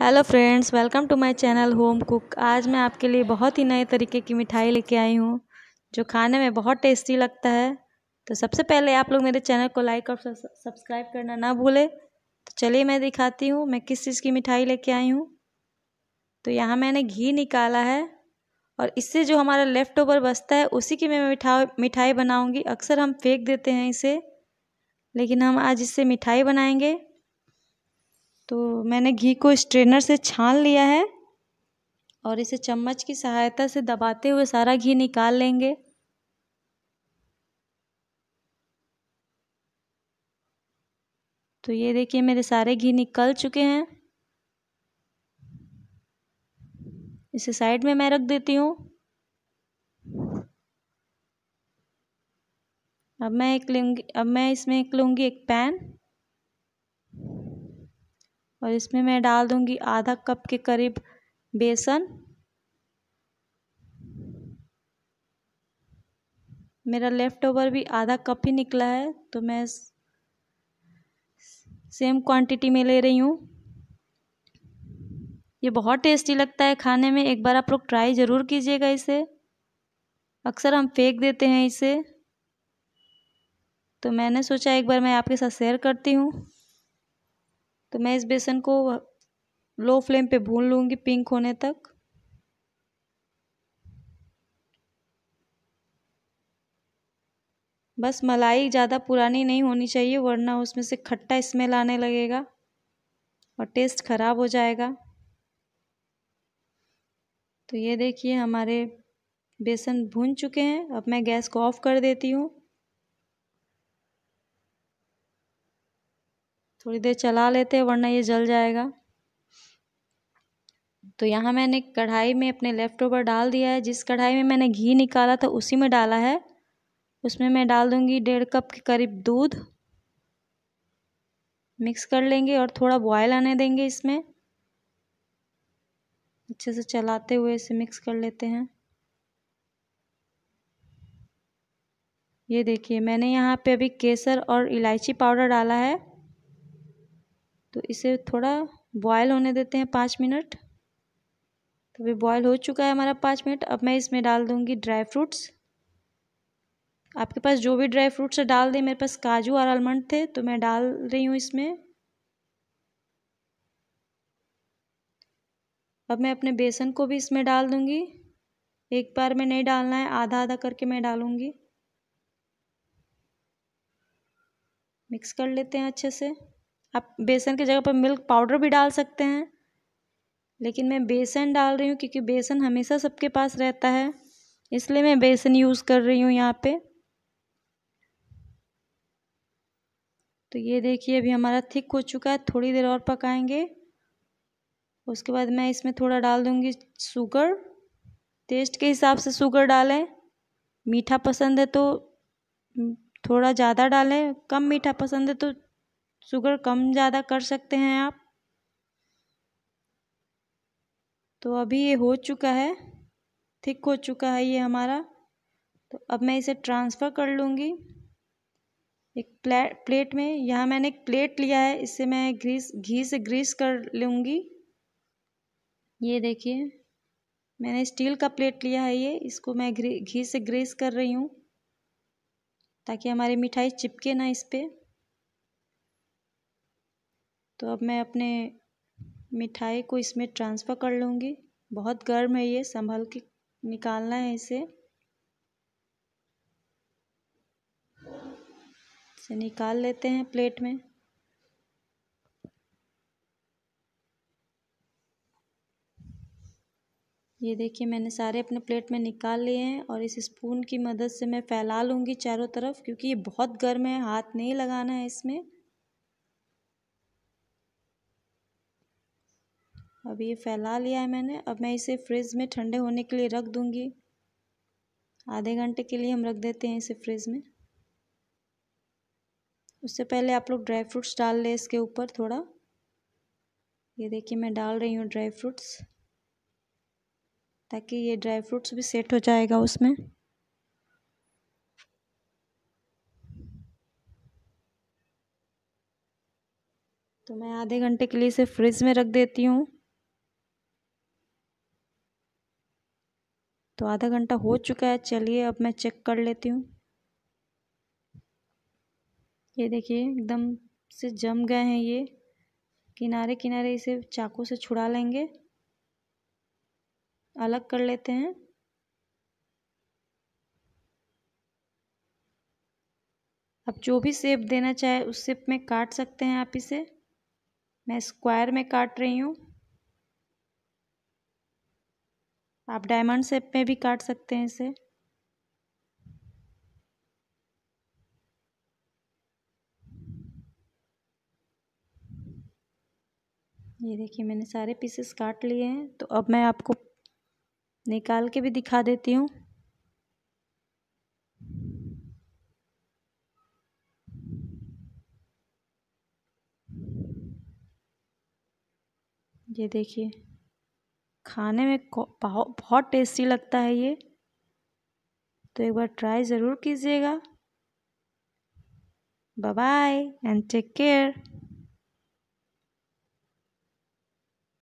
hello friends welcome to my channel home cook आज मैं आपके लिए बहुत ही नए तरीके की मिठाई लेके आई हूँ जो खाने में बहुत टेस्टी लगता है तो सबसे पहले आप लोग मेरे चैनल को लाइक और सब्सक्राइब करना ना भूलें तो चलिए मैं दिखाती हूँ मैं किस चीज़ की मिठाई लेके आई हूँ तो यहाँ मैंने घी निकाला है और इससे जो हमारा लेफ़्ट ओवर बचता है उसी की मैं मिठा मिठाई बनाऊँगी अक्सर हम फेंक देते हैं इसे लेकिन हम आज इससे मिठाई बनाएंगे तो मैंने घी को स्ट्रेनर से छान लिया है और इसे चम्मच की सहायता से दबाते हुए सारा घी निकाल लेंगे तो ये देखिए मेरे सारे घी निकल चुके हैं इसे साइड में मैं रख देती हूँ अब मैं एक लूँगी अब मैं इसमें एक लूँगी एक पैन और इसमें मैं डाल दूंगी आधा कप के करीब बेसन मेरा लेफ़्ट ओवर भी आधा कप ही निकला है तो मैं सेम क्वांटिटी में ले रही हूँ ये बहुत टेस्टी लगता है खाने में एक बार आप लोग ट्राई ज़रूर कीजिएगा इसे अक्सर हम फेंक देते हैं इसे तो मैंने सोचा एक बार मैं आपके साथ शेयर करती हूँ तो मैं इस बेसन को लो फ्लेम पे भून लूँगी पिंक होने तक बस मलाई ज़्यादा पुरानी नहीं होनी चाहिए वरना उसमें से खट्टा स्मेल आने लगेगा और टेस्ट ख़राब हो जाएगा तो ये देखिए हमारे बेसन भून चुके हैं अब मैं गैस को ऑफ़ कर देती हूँ थोड़ी देर चला लेते हैं वरना ये जल जाएगा तो यहाँ मैंने कढ़ाई में अपने लेफ़्ट ओवर डाल दिया है जिस कढ़ाई में मैंने घी निकाला था उसी में डाला है उसमें मैं डाल दूँगी डेढ़ कप के करीब दूध मिक्स कर लेंगे और थोड़ा बॉयल आने देंगे इसमें अच्छे से चलाते हुए इसे मिक्स कर लेते हैं ये देखिए मैंने यहाँ पे अभी केसर और इलायची पाउडर डाला है तो इसे थोड़ा बॉयल होने देते हैं पाँच मिनट तो अभी बॉयल हो चुका है हमारा पाँच मिनट अब मैं इसमें डाल दूँगी ड्राई फ्रूट्स आपके पास जो भी ड्राई फ्रूट्स डाल दें मेरे पास काजू और आलमंड थे तो मैं डाल रही हूँ इसमें अब मैं अपने बेसन को भी इसमें डाल दूँगी एक बार में नहीं डालना है आधा आधा करके मैं डालूँगी मिक्स कर लेते हैं अच्छे से आप बेसन की जगह पर मिल्क पाउडर भी डाल सकते हैं लेकिन मैं बेसन डाल रही हूँ क्योंकि बेसन हमेशा सबके पास रहता है इसलिए मैं बेसन यूज़ कर रही हूँ यहाँ पे तो ये देखिए अभी हमारा थिक हो चुका है थोड़ी देर और पकाएंगे उसके बाद मैं इसमें थोड़ा डाल दूँगी शुगर टेस्ट के हिसाब से शुगर डालें मीठा पसंद है तो हम्म, थोड़ा ज़्यादा डालें कम मीठा पसंद है तो शुगर कम ज़्यादा कर सकते हैं आप तो अभी ये हो चुका है थिक हो चुका है ये हमारा तो अब मैं इसे ट्रांसफ़र कर लूँगी एक प्लेट प्लेट में यहाँ मैंने एक प्लेट लिया है इसे मैं ग्रीस घी से ग्रीस कर लूँगी ये देखिए मैंने स्टील का प्लेट लिया है ये इसको मैं घी से ग्रीस कर रही हूँ ताकि हमारी मिठाई चिपके ना इस पर तो अब मैं अपने मिठाई को इसमें ट्रांसफ़र कर लूँगी बहुत गर्म है ये संभल के निकालना है इसे इसे निकाल लेते हैं प्लेट में ये देखिए मैंने सारे अपने प्लेट में निकाल लिए हैं और इस स्पून की मदद से मैं फैला लूँगी चारों तरफ क्योंकि ये बहुत गर्म है हाथ नहीं लगाना है इसमें अब ये फैला लिया है मैंने अब मैं इसे फ्रिज में ठंडे होने के लिए रख दूँगी आधे घंटे के लिए हम रख देते हैं इसे फ्रिज में उससे पहले आप लोग ड्राई फ्रूट्स डाल लें इसके ऊपर थोड़ा ये देखिए मैं डाल रही हूँ ड्राई फ्रूट्स ताकि ये ड्राई फ्रूट्स भी सेट हो जाएगा उसमें तो मैं आधे घंटे के लिए इसे फ्रिज में रख देती हूँ तो आधा घंटा हो चुका है चलिए अब मैं चेक कर लेती हूँ ये देखिए एकदम से जम गए हैं ये किनारे किनारे इसे चाकू से छुड़ा लेंगे अलग कर लेते हैं अब जो भी शेप देना चाहे उस शेप में काट सकते हैं आप इसे मैं स्क्वायर में काट रही हूँ आप डायमंड शेप में भी काट सकते हैं इसे ये देखिए मैंने सारे पीसेस काट लिए हैं तो अब मैं आपको निकाल के भी दिखा देती हूँ ये देखिए खाने में बहुत टेस्टी लगता है ये तो एक बार ट्राई ज़रूर कीजिएगा बाय एंड टेक केयर